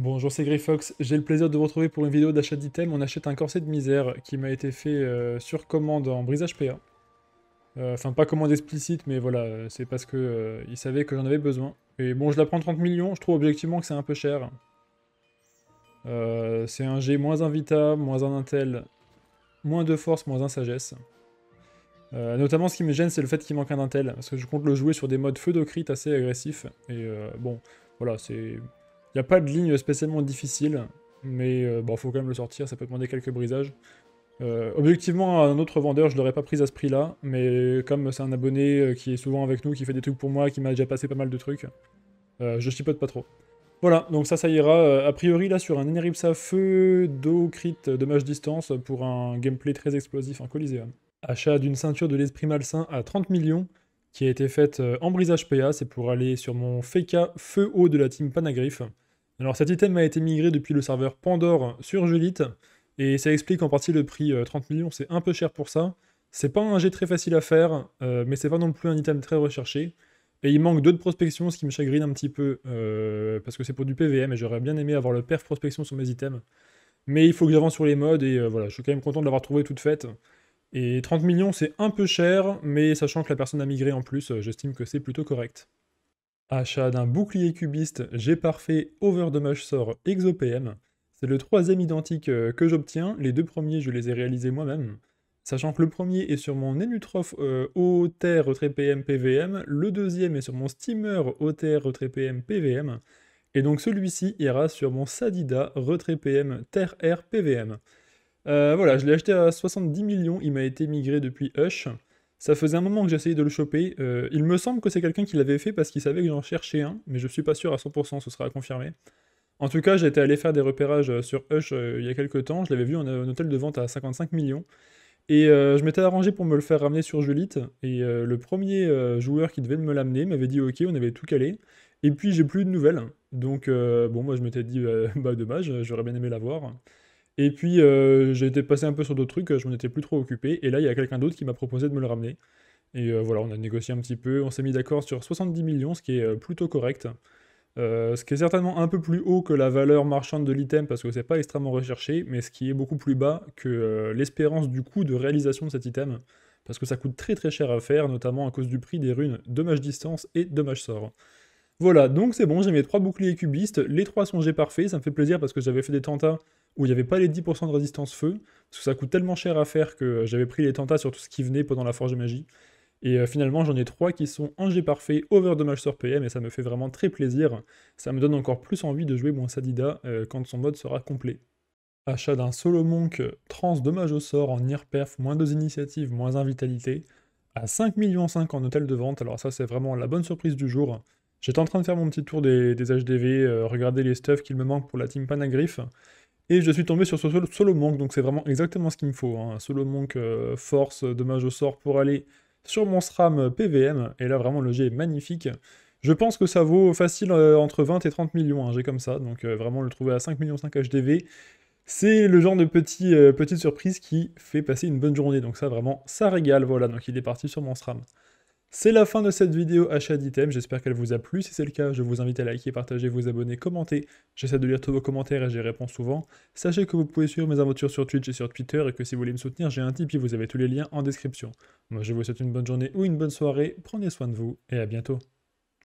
Bonjour, c'est Griffox. J'ai le plaisir de vous retrouver pour une vidéo d'achat d'items. On achète un corset de misère qui m'a été fait euh, sur commande en brisage PA. Euh, enfin, pas commande explicite, mais voilà, euh, c'est parce que il savait que j'en avais besoin. Et bon, je la prends 30 millions, je trouve objectivement que c'est un peu cher. c'est un G moins un Vita, moins un Intel, moins de force, moins un Sagesse. notamment, ce qui me gêne, c'est le fait qu'il manque un Intel, parce que je compte le jouer sur des modes feu assez agressifs. Et bon, voilà, c'est il n'y a pas de ligne spécialement difficile, mais euh, bon, faut quand même le sortir, ça peut demander quelques brisages. Euh, objectivement, un autre vendeur, je l'aurais pas pris à ce prix-là, mais comme c'est un abonné euh, qui est souvent avec nous, qui fait des trucs pour moi, qui m'a déjà passé pas mal de trucs, je euh, je chipote pas trop. Voilà, donc ça, ça ira. A priori, là, sur un Eneripsa feu, dos, crit, dommage distance, pour un gameplay très explosif en Coliseum. Achat d'une ceinture de l'esprit malsain à 30 millions, qui a été faite euh, en brisage PA, c'est pour aller sur mon FK e Feu Haut de la team Panagriffe. Alors cet item a été migré depuis le serveur Pandore sur Julite, et ça explique en partie le prix 30 euh, millions, c'est un peu cher pour ça. C'est pas un jet très facile à faire, euh, mais c'est pas non plus un item très recherché. Et il manque d'autres prospections, ce qui me chagrine un petit peu, parce que c'est pour du PVM, et j'aurais bien aimé avoir le perf prospection sur mes items. Mais il faut que j'avance sur les modes, et voilà, je suis quand même content de l'avoir trouvé toute faite. Et 30 millions, c'est un peu cher, mais sachant que la personne a migré en plus, euh, j'estime que c'est plutôt correct. Achat d'un bouclier cubiste j'ai parfait Over sort ExoPM. C'est le troisième identique euh, que j'obtiens, les deux premiers je les ai réalisés moi-même. Sachant que le premier est sur mon Enutroph euh, OTR Retrait pm PVM, le deuxième est sur mon Steamer OTR-PM e PVM, et donc celui-ci ira sur mon Sadida Retrait PM Terre r PVM. Euh, voilà, je l'ai acheté à 70 millions, il m'a été migré depuis Hush. Ça faisait un moment que j'essayais de le choper. Euh, il me semble que c'est quelqu'un qui l'avait fait parce qu'il savait que j'en cherchais un, mais je suis pas sûr à 100%, ce sera confirmé. En tout cas, j'étais allé faire des repérages euh, sur Hush il y a quelques temps, je l'avais vu en un hôtel de vente à 55 millions. Et je m'étais arrangé pour me le faire ramener sur Julite, et le premier joueur qui devait me l'amener m'avait dit ok, on avait tout calé, et puis j'ai plus de nouvelles. Donc bon, moi je m'étais dit bah dommage, j'aurais bien aimé l'avoir. Et puis, euh, j'ai été passé un peu sur d'autres trucs, euh, je m'en étais plus trop occupé. Et là, il y a quelqu'un d'autre qui m'a proposé de me le ramener. Et euh, voilà, on a négocié un petit peu. On s'est mis d'accord sur 70 millions, ce qui est plutôt correct. ce qui est certainement un peu plus haut que la valeur marchande de l'item parce que c'est pas extrêmement recherché, mais ce qui est beaucoup plus bas que l'espérance du coût de réalisation de cet item parce que ça coûte très très cher à faire, notamment à cause du prix des runes dommage distance et dommage sort. Voilà, donc c'est bon, j'ai mes trois boucliers cubistes, les trois sont G parfaits, ça me fait plaisir parce que j'avais fait des tentats où il n'y avait pas les 10% de résistance feu, parce que ça coûte tellement cher à faire que euh, j'avais pris les tentats sur tout ce qui venait pendant la forge de magie. Et euh, finalement, j'en ai trois qui sont en G parfait, over dommage sur PM, et ça me fait vraiment très plaisir. Ça me donne encore plus envie de jouer mon Sadida euh, quand son mode sera complet. Achat d'un solo monk trans dommage au sort en nirperf, moins 2 initiatives, moins 1 vitalité, à 5 millions en hôtel de vente, alors ça c'est vraiment la bonne surprise du jour. J'étais en train de faire mon petit tour des, HDV, euh, regarder les stuffs qu'il me manque pour la team Panagriff. et je suis tombé sur ce solo, monk, donc c'est vraiment exactement ce qu'il me faut. Un hein. Solo monk euh, force, dommage au sort pour aller sur mon SRAM euh, PVM, et là vraiment le jet est magnifique. Je pense que ça vaut facile entre 20 et 30 millions, un comme ça, donc vraiment le trouver à 5 millions 5 HDV, c'est le genre de petite surprise qui fait passer une bonne journée, donc ça vraiment ça régale, voilà, donc il est parti sur mon SRAM. C'est la fin de cette vidéo achat d'items, j'espère qu'elle vous a plu. Si c'est le cas, je vous invite à liker, partager, vous abonner, commenter. J'essaie de lire tous vos commentaires et j'y réponds souvent. Sachez que vous pouvez suivre mes aventures sur Twitch et sur Twitter et que si vous voulez me soutenir, j'ai un Tipeee, vous avez tous les liens en description. Moi je vous souhaite une bonne journée ou une bonne soirée, prenez soin de vous et à bientôt.